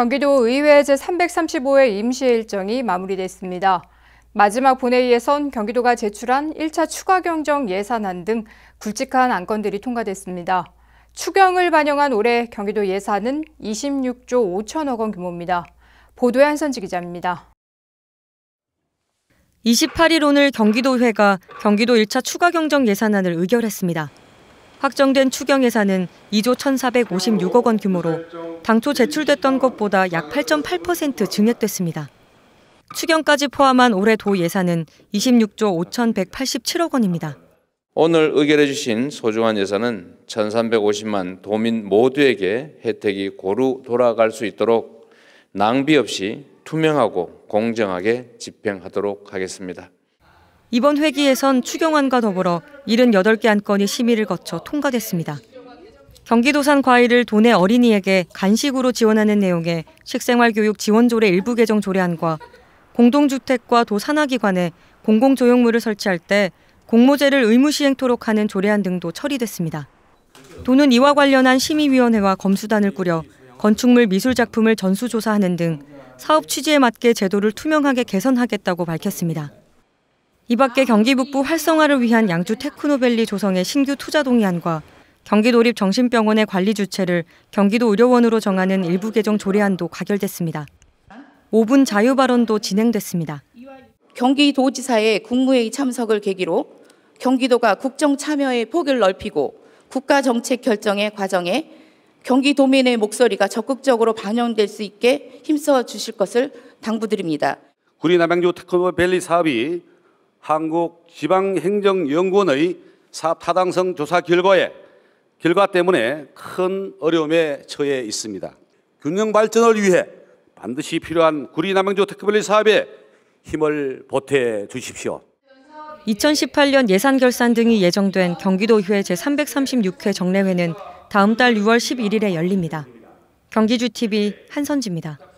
경기도 의회 제335회 임시 일정이 마무리됐습니다. 마지막 본회의에선 경기도가 제출한 1차 추가경정 예산안 등 굵직한 안건들이 통과됐습니다. 추경을 반영한 올해 경기도 예산은 26조 5천억 원 규모입니다. 보도에 한선지 기자입니다. 28일 오늘 경기도회가 경기도 1차 추가경정 예산안을 의결했습니다. 확정된 추경 예산은 2조 1,456억 원 규모로 당초 제출됐던 것보다 약 8.8% 증액됐습니다. 추경까지 포함한 올해 도 예산은 26조 5,187억 원입니다. 오늘 의결해 주신 소중한 예산은 1,350만 도민 모두에게 혜택이 고루 돌아갈 수 있도록 낭비 없이 투명하고 공정하게 집행하도록 하겠습니다. 이번 회기에선 추경안과 더불어 78개 안건이 심의를 거쳐 통과됐습니다. 경기도산 과일을 도내 어린이에게 간식으로 지원하는 내용의 식생활교육 지원조례 일부 개정 조례안과 공동주택과 도 산하기관에 공공조형물을 설치할 때 공모제를 의무시행토록 하는 조례안 등도 처리됐습니다. 도는 이와 관련한 심의위원회와 검수단을 꾸려 건축물 미술 작품을 전수조사하는 등 사업 취지에 맞게 제도를 투명하게 개선하겠다고 밝혔습니다. 이 밖에 경기 북부 활성화를 위한 양주 테크노밸리 조성의 신규 투자 동의안과 경기도립 정신병원의 관리 주체를 경기도 의료원으로 정하는 일부 개정 조례안도 가결됐습니다. 5분 자유 발언도 진행됐습니다. 경기도지사의 국무회의 참석을 계기로 경기도가 국정 참여의 폭을 넓히고 국가 정책 결정의 과정에 경기도민의 목소리가 적극적으로 반영될 수 있게 힘써 주실 것을 당부드립니다. 구리 남양주 테크노밸리 사업이 한국 지방행정연구원의 사업 타당성 조사 결과에 결과 때문에 큰 어려움에 처해 있습니다. 균형 발전을 위해 반드시 필요한 구리 남양주 특별리 사업에 힘을 보태 주십시오. 2018년 예산 결산 등이 예정된 경기도의회 제336회 정례회는 다음 달 6월 11일에 열립니다. 경기주TV 한선지입니다.